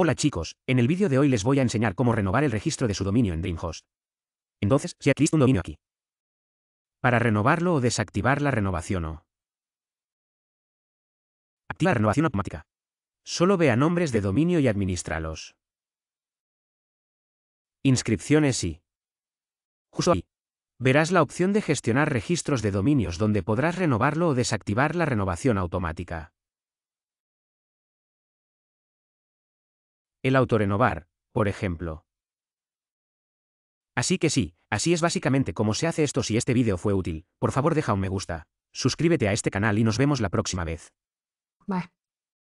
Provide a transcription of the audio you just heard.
Hola chicos, en el vídeo de hoy les voy a enseñar cómo renovar el registro de su dominio en Dreamhost. Entonces, si adquiriste un dominio aquí. Para renovarlo o desactivar la renovación o. activar la renovación automática. Solo vea nombres de dominio y administralos. Inscripciones y. Justo ahí. Verás la opción de gestionar registros de dominios donde podrás renovarlo o desactivar la renovación automática. el autorenovar, por ejemplo. Así que sí, así es básicamente cómo se hace esto si este vídeo fue útil, por favor deja un me gusta, suscríbete a este canal y nos vemos la próxima vez. Bye.